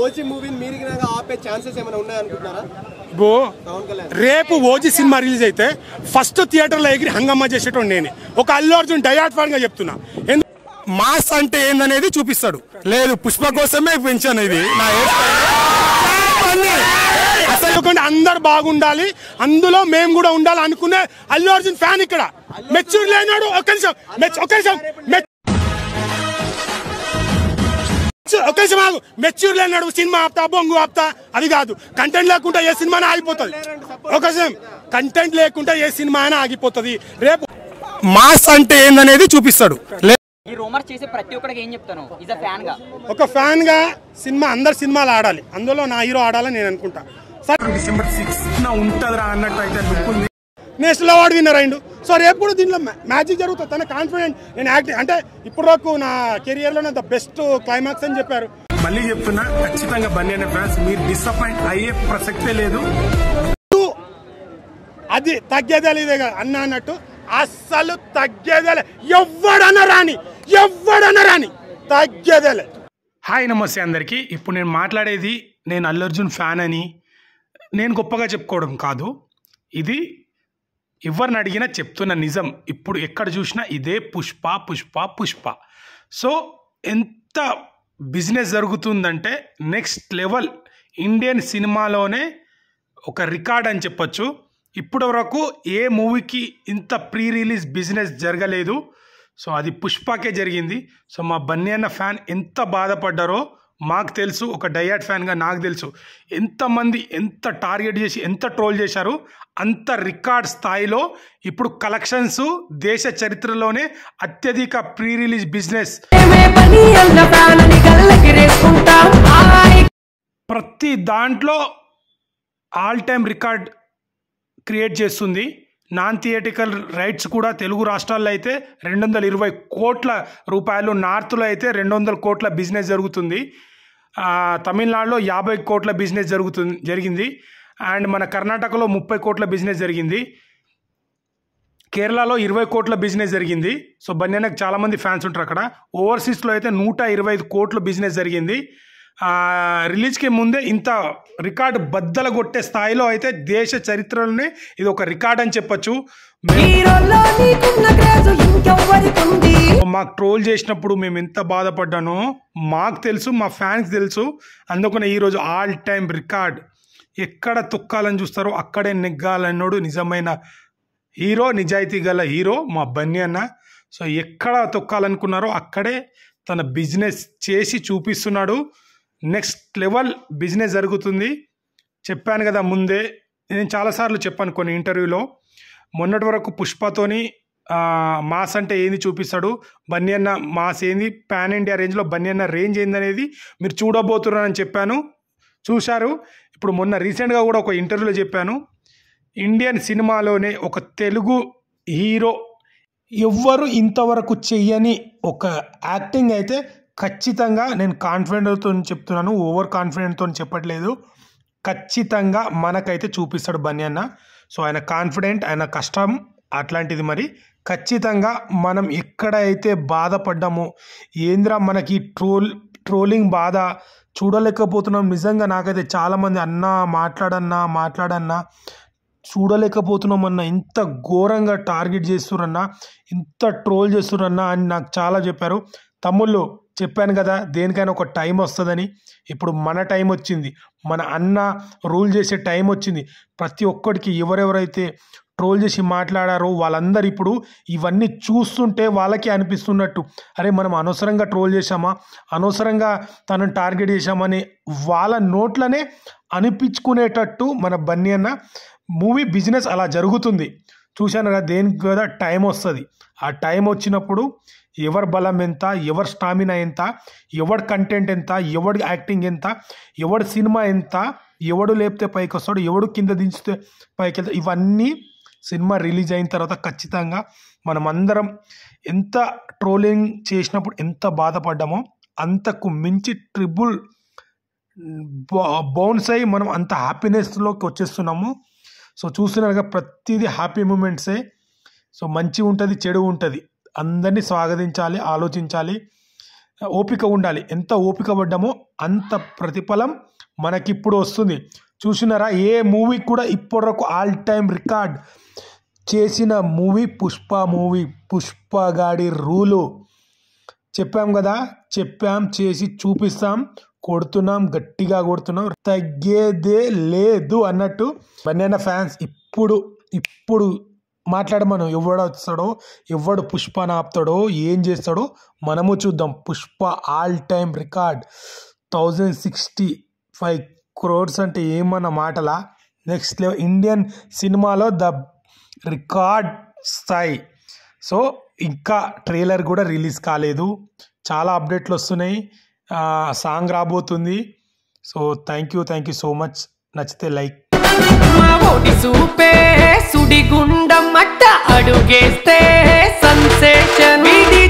OG మూవీని మీరు ఆపే ఛాన్సెస్ ఏమైనా ఉన్నాయనుకుంటున్నారా బో రేపు ఓజీ సినిమా రిలీజ్ అయితే ఫస్ట్ థియేటర్లో ఎగిరి హంగమ్మ చేసేటోడు నేనే ఒక అల్లు అర్జున్ డయాట్ గా చెప్తున్నా మాస్ అంటే ఏందనేది చూపిస్తాడు లేదు పుష్ప కోసమే పెంచాను ఇది నా అసలు అందరు బాగుండాలి అందులో మేము కూడా ఉండాలి అనుకునే అల్లు అర్జున్ ఫ్యాన్ ఇక్కడ మెచ్యూర్ లేనాడు ఒక నిమిషం ఒక నిమిషం అవకాశం మాకు మెచ్యూర్ నడువు సినిమా ఆప్తా బొంగు ఆప్తా అది కాదు కంటెంట్ లేకుండా ఏ సినిమా ఆగిపోతుంది ఒకసారి కంటెంట్ లేకుండా ఏ సినిమా ఆగిపోతుంది రేపు మాస్ అంటే ఏందనేది చూపిస్తాడు ఈ రూమర్ చేసే ప్రతి ఒక్కడికి ఏం చెప్తాను ఇస్ ఫ్యాన్ గా ఒక ఫ్యాన్ గా సినిమా అందరు సినిమాలు ఆడాలి అందులో నా హీరో ఆడాలని నేను అనుకుంటా డిసెంబర్ సిక్స్ నా అన్నట్టు అయితే నేషనల్ అవార్డు విన్నర్ అయిండు సో రేపు కూడా దీనిలో మ్యాజిక్ జరుగుతుంది తన కాన్ఫిడెంట్ నేను యాక్టింగ్ అంటే ఇప్పుడు వరకు నా కెరియర్లో లో ద బెస్ట్ క్లైమాక్స్ అని చెప్పారు మళ్ళీ చెప్తున్నా ఖచ్చితంగా బన్నీ అనే ఫ్యాన్స్ మీరు డిసప్పాయింట్ అయ్యే ప్రసక్తే లేదు అది తగ్గేదే లేదే కదా అన్న అన్నట్టు అస్సలు తగ్గేదే ఎవ్వడన రాని ఎవ్వడన రాని తగ్గేదే హాయ్ నమస్తే అందరికీ ఇప్పుడు నేను మాట్లాడేది నేను అల్లు అర్జున్ ఫ్యాన్ అని నేను గొప్పగా చెప్పుకోవడం కాదు ఇది ఎవరిని అడిగినా చెప్తున్న నిజం ఇప్పుడు ఎక్కడ చూసినా ఇదే పుష్ప పుష్ప పుష్ప సో ఎంత బిజినెస్ జరుగుతుందంటే నెక్స్ట్ లెవెల్ ఇండియన్ సినిమాలోనే ఒక రికార్డ్ అని చెప్పొచ్చు ఇప్పటి వరకు ఏ మూవీకి ఇంత ప్రీ రిలీజ్ బిజినెస్ జరగలేదు సో అది పుష్పకే జరిగింది సో మా బన్నీ అన్న ఫ్యాన్ ఎంత బాధపడ్డారో మాకు తెలుసు ఒక డయాట్ ఫ్యాన్గా నాకు తెలుసు ఎంతమంది ఎంత టార్గెట్ చేసి ఎంత ట్రోల్ చేశారు అంత రికార్డ్ స్థాయిలో ఇప్పుడు కలెక్షన్స్ దేశ చరిత్రలోనే అత్యధిక ప్రీ రిలీజ్ బిజినెస్ ప్రతి దాంట్లో ఆల్ టైమ్ రికార్డ్ క్రియేట్ చేస్తుంది నాన్ థియేటికల్ రైట్స్ కూడా తెలుగు రాష్ట్రాల్లో అయితే రెండు వందల ఇరవై కోట్ల రూపాయలు నార్త్లో అయితే రెండు వందల కోట్ల బిజినెస్ జరుగుతుంది తమిళనాడులో యాభై కోట్ల బిజినెస్ జరుగుతుంది జరిగింది అండ్ మన కర్ణాటకలో ముప్పై కోట్ల బిజినెస్ జరిగింది కేరళలో ఇరవై కోట్ల బిజినెస్ జరిగింది సో బన్యానకు చాలామంది ఫ్యాన్స్ ఉంటారు అక్కడ ఓవర్సీస్లో అయితే నూట ఇరవై ఐదు కోట్ల బిజినెస్ జరిగింది రిలీజ్కి ముందే ఇంత రికార్డ్ బద్దల కొట్టే స్థాయిలో అయితే దేశ చరిత్రలోనే ఇది ఒక రికార్డ్ అని చెప్పచ్చు మాకు ట్రోల్ చేసినప్పుడు మేము ఎంత బాధపడ్డానో మాకు తెలుసు మా ఫ్యాన్స్ తెలుసు అందుకనే ఈరోజు ఆల్ టైమ్ రికార్డ్ ఎక్కడ తొక్కాలని చూస్తారో అక్కడే నెగ్గాలన్నోడు నిజమైన హీరో నిజాయితీ గల హీరో మా బన్నీ అన్న సో ఎక్కడ తొక్కాలనుకున్నారో అక్కడే తన బిజినెస్ చేసి చూపిస్తున్నాడు నెక్స్ట్ లెవెల్ బిజినెస్ జరుగుతుంది చెప్పాను కదా ముందే నేను చాలాసార్లు చెప్పాను కొన్ని ఇంటర్వ్యూలో మొన్నటి వరకు పుష్పతోని మాస్ అంటే ఏంది చూపిస్తాడు బన్నీ అన్న మాస్ ఏంది పాన్ ఇండియా రేంజ్లో బన్నీ అన్న రేంజ్ ఏందనేది మీరు చూడబోతున్నారని చెప్పాను చూశారు ఇప్పుడు మొన్న రీసెంట్గా కూడా ఒక ఇంటర్వ్యూలో చెప్పాను ఇండియన్ సినిమాలోనే ఒక తెలుగు హీరో ఎవ్వరు ఇంతవరకు చెయ్యని ఒక యాక్టింగ్ అయితే ఖచ్చితంగా నేను కాన్ఫిడెంట్తో చెప్తున్నాను ఓవర్ కాన్ఫిడెంట్తో చెప్పట్లేదు ఖచ్చితంగా మనకైతే చూపిస్తాడు బనియన్న సో ఆయన కాన్ఫిడెంట్ ఆయన కష్టం అట్లాంటిది మరి ఖచ్చితంగా మనం ఎక్కడైతే బాధపడ్డామో ఏంద్రా మనకి ట్రోల్ ట్రోలింగ్ బాధ చూడలేకపోతున్నాం నిజంగా నాకైతే చాలామంది అన్నా మాట్లాడన్నా మాట్లాడన్నా చూడలేకపోతున్నాం అన్న ఇంత ఘోరంగా టార్గెట్ చేస్తురన్నా ఇంత ట్రోల్ చేస్తురన్నా అని నాకు చాలా చెప్పారు తమ్ముళ్ళు చెప్పాను కదా దేనికైనా ఒక టైం వస్తుందని ఇప్పుడు మన టైం వచ్చింది మన అన్న రూల్ చేసే టైం వచ్చింది ప్రతి ఒక్కడికి ఎవరెవరైతే ట్రోల్ చేసి మాట్లాడారో వాళ్ళందరూ ఇప్పుడు ఇవన్నీ చూస్తుంటే వాళ్ళకి అనిపిస్తున్నట్టు అరే మనం అనవసరంగా ట్రోల్ చేశామా అనవసరంగా తనను టార్గెట్ చేశామని వాళ్ళ నోట్లనే అనిపించుకునేటట్టు మన బన్నీ అన్న మూవీ బిజినెస్ అలా జరుగుతుంది చూశాను కదా దేనికి కదా టైం వస్తుంది ఆ టైం వచ్చినప్పుడు ఎవరి బలం ఎంత ఎవరి స్టామినా ఎంత ఎవరి కంటెంట్ ఎంత ఎవడి యాక్టింగ్ ఎంత ఎవడి సినిమా ఎంత ఎవడు లేపితే పైకి వస్తాడు ఎవడు కింద దించితే పైకి వెళ్తాడు ఇవన్నీ సినిమా రిలీజ్ అయిన తర్వాత ఖచ్చితంగా మనం అందరం ఎంత ట్రోలింగ్ చేసినప్పుడు ఎంత బాధపడ్డామో అంతకు మించి ట్రిబుల్ బౌన్స్ అయ్యి మనం అంత హ్యాపీనెస్లోకి వచ్చేస్తున్నాము సో చూస్తున్నారుగా ప్రతిదీ హ్యాపీ మూమెంట్సే సో మంచి ఉంటుంది చెడు ఉంటుంది అందరినీ స్వాగతించాలి ఆలోచించాలి ఓపిక ఉండాలి ఎంత ఓపిక పడ్డామో అంత ప్రతిఫలం మనకిప్పుడు వస్తుంది చూసినారా ఏ మూవీ కూడా ఇప్పటివరకు ఆల్ టైమ్ రికార్డ్ చేసిన మూవీ పుష్ప మూవీ పుష్ప గాడి రూలు చెప్పాం కదా చెప్పాం చేసి చూపిస్తాం కొడుతున్నాం గట్టిగా కొడుతున్నాం తగ్గేదే లేదు అన్నట్టు బనానా ఫ్యాన్స్ ఇప్పుడు ఇప్పుడు మాట్లాడమను ఎవడు వస్తాడో ఎవడు పుష్ప నాపుతాడో ఏం చేస్తాడో మనము చూద్దాం Pushpa all time record thousand sixty five crores అంటే ఏమన్న మాటలా నెక్స్ట్ లెవెల్ ఇండియన్ సినిమాలో ద రికార్డ్ స్థాయి సో ఇంకా ట్రైలర్ కూడా రిలీజ్ కాలేదు చాలా అప్డేట్లు వస్తున్నాయి సాంగ్ రాబోతుంది so thank you thank you so much నచ్చితే లైక్ సూపే గుండం అట్ట అడుగేస్తే సన్సేషన్